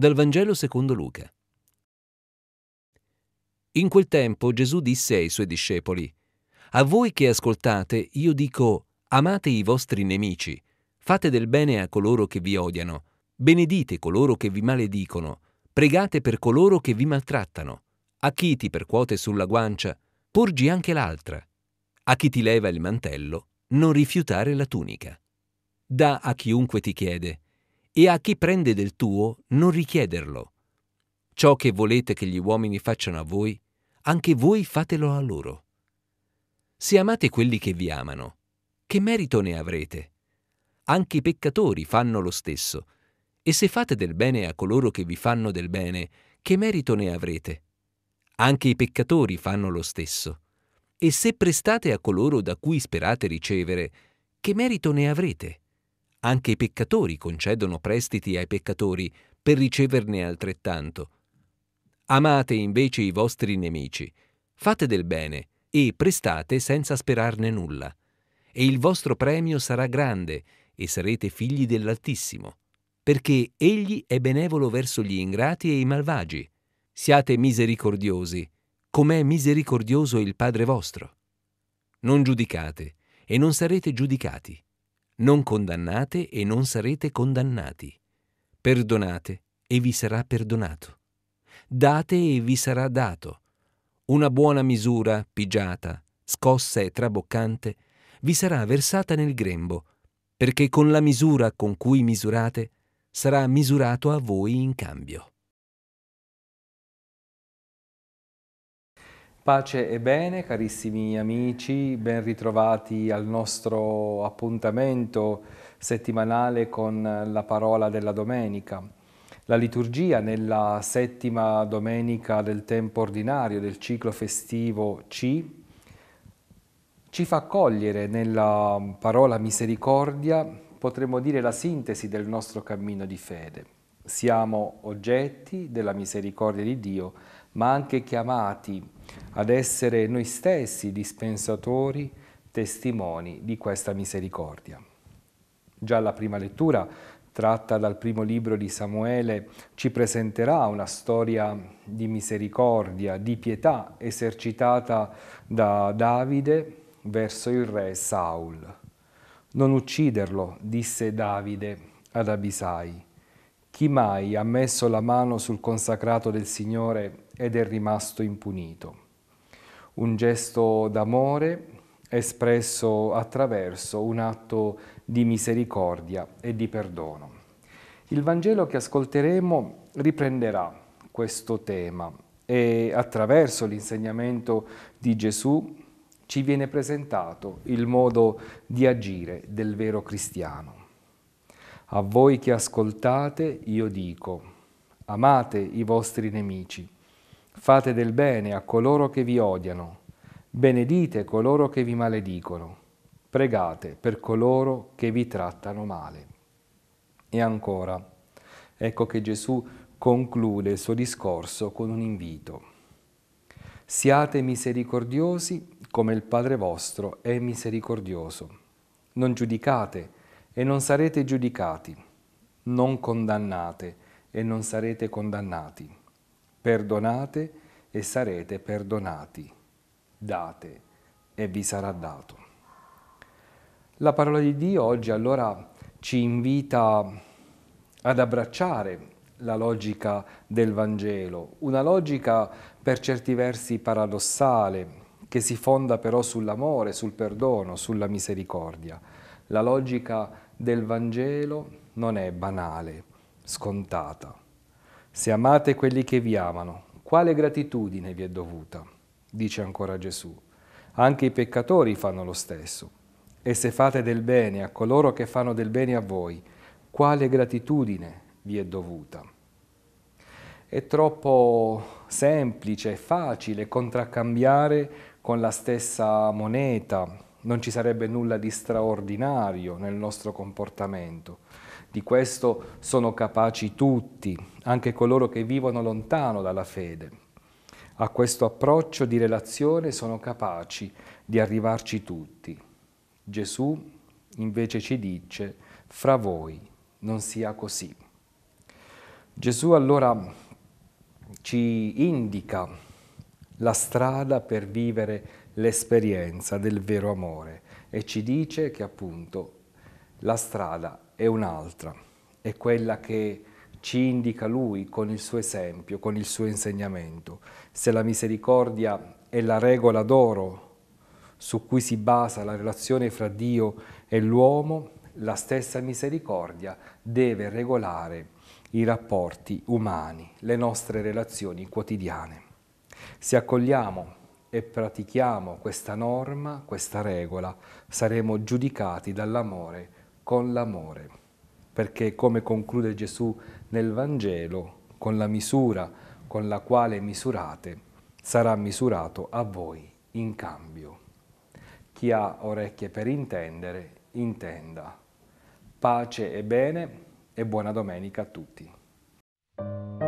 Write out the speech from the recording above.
Dal Vangelo secondo Luca. In quel tempo Gesù disse ai suoi discepoli, A voi che ascoltate io dico, amate i vostri nemici, fate del bene a coloro che vi odiano, benedite coloro che vi maledicono, pregate per coloro che vi maltrattano. A chi ti percuote sulla guancia, porgi anche l'altra. A chi ti leva il mantello, non rifiutare la tunica. Da a chiunque ti chiede e a chi prende del tuo non richiederlo. Ciò che volete che gli uomini facciano a voi, anche voi fatelo a loro. Se amate quelli che vi amano, che merito ne avrete? Anche i peccatori fanno lo stesso, e se fate del bene a coloro che vi fanno del bene, che merito ne avrete? Anche i peccatori fanno lo stesso. E se prestate a coloro da cui sperate ricevere, che merito ne avrete? Anche i peccatori concedono prestiti ai peccatori per riceverne altrettanto. Amate invece i vostri nemici, fate del bene e prestate senza sperarne nulla, e il vostro premio sarà grande e sarete figli dell'Altissimo, perché Egli è benevolo verso gli ingrati e i malvagi. Siate misericordiosi, com'è misericordioso il Padre vostro. Non giudicate e non sarete giudicati non condannate e non sarete condannati. Perdonate e vi sarà perdonato. Date e vi sarà dato. Una buona misura, pigiata, scossa e traboccante, vi sarà versata nel grembo, perché con la misura con cui misurate sarà misurato a voi in cambio. Pace e bene, carissimi amici, ben ritrovati al nostro appuntamento settimanale con la parola della domenica. La liturgia nella settima domenica del tempo ordinario del ciclo festivo C ci fa cogliere nella parola misericordia, potremmo dire, la sintesi del nostro cammino di fede. Siamo oggetti della misericordia di Dio, ma anche chiamati ad essere noi stessi dispensatori, testimoni di questa misericordia. Già la prima lettura, tratta dal primo libro di Samuele, ci presenterà una storia di misericordia, di pietà esercitata da Davide verso il re Saul. Non ucciderlo, disse Davide ad Abisai. Chi mai ha messo la mano sul consacrato del Signore ed è rimasto impunito? Un gesto d'amore espresso attraverso un atto di misericordia e di perdono. Il Vangelo che ascolteremo riprenderà questo tema e attraverso l'insegnamento di Gesù ci viene presentato il modo di agire del vero cristiano. A voi che ascoltate io dico, amate i vostri nemici, fate del bene a coloro che vi odiano, benedite coloro che vi maledicono, pregate per coloro che vi trattano male. E ancora, ecco che Gesù conclude il suo discorso con un invito. Siate misericordiosi come il Padre vostro è misericordioso. Non giudicate, e non sarete giudicati, non condannate e non sarete condannati, perdonate e sarete perdonati, date e vi sarà dato. La parola di Dio oggi allora ci invita ad abbracciare la logica del Vangelo, una logica per certi versi paradossale, che si fonda però sull'amore, sul perdono, sulla misericordia. La logica del Vangelo non è banale, scontata. Se amate quelli che vi amano, quale gratitudine vi è dovuta? Dice ancora Gesù. Anche i peccatori fanno lo stesso. E se fate del bene a coloro che fanno del bene a voi, quale gratitudine vi è dovuta? È troppo semplice, e facile contraccambiare con la stessa moneta non ci sarebbe nulla di straordinario nel nostro comportamento. Di questo sono capaci tutti, anche coloro che vivono lontano dalla fede. A questo approccio di relazione sono capaci di arrivarci tutti. Gesù invece ci dice, fra voi non sia così. Gesù allora ci indica la strada per vivere l'esperienza del vero amore e ci dice che appunto la strada è un'altra, è quella che ci indica lui con il suo esempio, con il suo insegnamento. Se la misericordia è la regola d'oro su cui si basa la relazione fra Dio e l'uomo, la stessa misericordia deve regolare i rapporti umani, le nostre relazioni quotidiane. Se accogliamo e pratichiamo questa norma, questa regola, saremo giudicati dall'amore con l'amore. Perché come conclude Gesù nel Vangelo, con la misura con la quale misurate, sarà misurato a voi in cambio. Chi ha orecchie per intendere, intenda. Pace e bene e buona domenica a tutti.